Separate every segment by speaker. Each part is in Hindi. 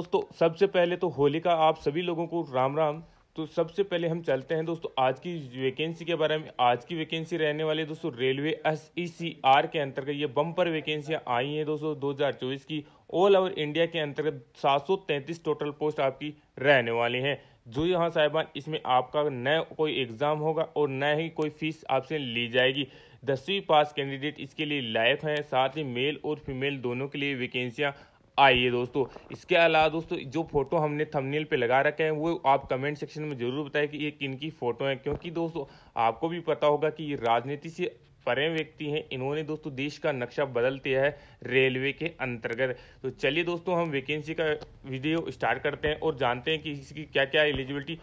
Speaker 1: दोस्तों सबसे पहले तो होली का आप सभी लोगों को राम राम तो सबसे पहले हम चलते हैं दोस्तों आज की वैकेंसी के बारे में आज की वैकेंसी रहने वाली दोस्तों railway S E C R के अंतर्गत ये बम्पर वैकेंसियां आई हैं दोस्तों 2024 की ऑल ओवर इंडिया के अंतर्गत 733 टोटल पोस्ट आपकी रहने वाली हैं जो यहाँ साहिबान इसमें आपका न कोई एग्ज़ाम होगा और न ही कोई फीस आपसे ली जाएगी दसवीं पास कैंडिडेट इसके लिए लायक हैं साथ ही मेल और फीमेल दोनों के लिए वैकेंसियाँ आइए दोस्तों इसके अलावा दोस्तों जो फोटो हमने थंबनेल पे लगा रखे हैं वो आप कमेंट सेक्शन में जरूर बताएं कि ये किन की फोटो है क्योंकि दोस्तों आपको भी पता होगा कि ये राजनीति से फरेम व्यक्ति हैं इन्होंने दोस्तों देश का नक्शा बदल दिया है रेलवे के अंतर्गत तो चलिए दोस्तों हम वैकेंसी का वीडियो स्टार्ट करते हैं और जानते हैं कि इसकी क्या क्या एलिजिबिलिटी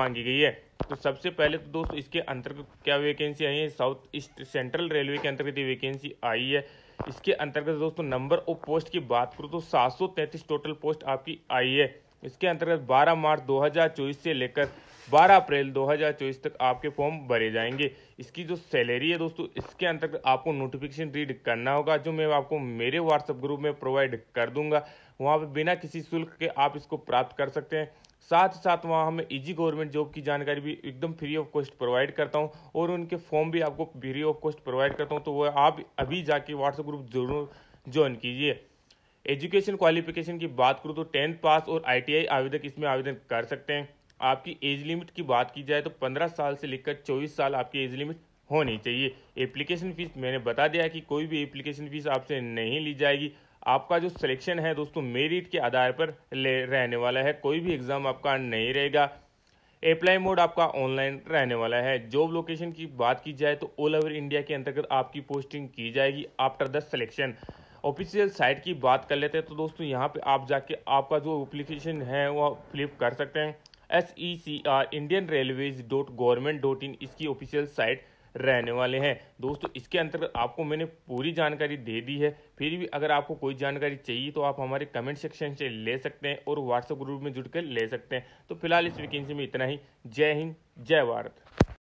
Speaker 1: मांगी गई है तो सबसे पहले तो दोस्तों इसके अंतर्गत क्या वैकेंसी आई है साउथ ईस्ट सेंट्रल रेलवे के अंतर्गत ये वैकेंसी आई है इसके अंतर्गत दोस्तों नंबर ऑफ पोस्ट की बात करूँ तो सात टोटल पोस्ट आपकी आई है इसके अंतर्गत 12 मार्च 2024 से लेकर 12 अप्रैल 2024 तक आपके फॉर्म भरे जाएंगे इसकी जो सैलरी है दोस्तों इसके अंतर्गत आपको नोटिफिकेशन रीड करना होगा जो मैं आपको मेरे व्हाट्सएप ग्रुप में प्रोवाइड कर दूंगा वहाँ पर बिना किसी शुल्क के आप इसको प्राप्त कर सकते हैं साथ ही साथ वहाँ हमें इजी गवर्नमेंट जॉब की जानकारी भी एकदम फ्री ऑफ कॉस्ट प्रोवाइड करता हूँ और उनके फॉर्म भी आपको फ्री ऑफ कॉस्ट प्रोवाइड करता हूँ तो वह आप अभी जाके व्हाट्सएप ग्रुप जरूर ज्वाइन कीजिए एजुकेशन क्वालिफिकेशन की बात करूँ तो टेंथ पास और आई आवेदक इसमें आवेदन कर सकते हैं आपकी एज लिमिट की बात की जाए तो पंद्रह साल से लेकर चौबीस साल आपकी एज लिमिट होनी चाहिए एप्लीकेशन फ़ीस मैंने बता दिया कि कोई भी एप्लीकेशन फ़ीस आपसे नहीं ली जाएगी आपका जो सिलेक्शन है दोस्तों मेरिट के आधार पर ले रहने वाला है कोई भी एग्ज़ाम आपका नहीं रहेगा अप्लाई मोड आपका ऑनलाइन रहने वाला है जॉब लोकेशन की बात की जाए तो ऑल ओवर इंडिया के अंतर्गत आपकी पोस्टिंग की जाएगी after the selection official site की बात कर लेते हैं तो दोस्तों यहाँ पे आप जाके आपका जो एप्लीकेशन है वह फ्लिप कर सकते हैं S E C R Indian railways dot government dot in इसकी ऑफिशियल साइट रहने वाले हैं दोस्तों इसके अंतर्गत आपको मैंने पूरी जानकारी दे दी है फिर भी अगर आपको कोई जानकारी चाहिए तो आप हमारे कमेंट सेक्शन से ले सकते हैं और व्हाट्सएप ग्रुप में जुड़कर ले सकते हैं तो फिलहाल इस वैकेंसी में इतना ही जय हिंद जय भारत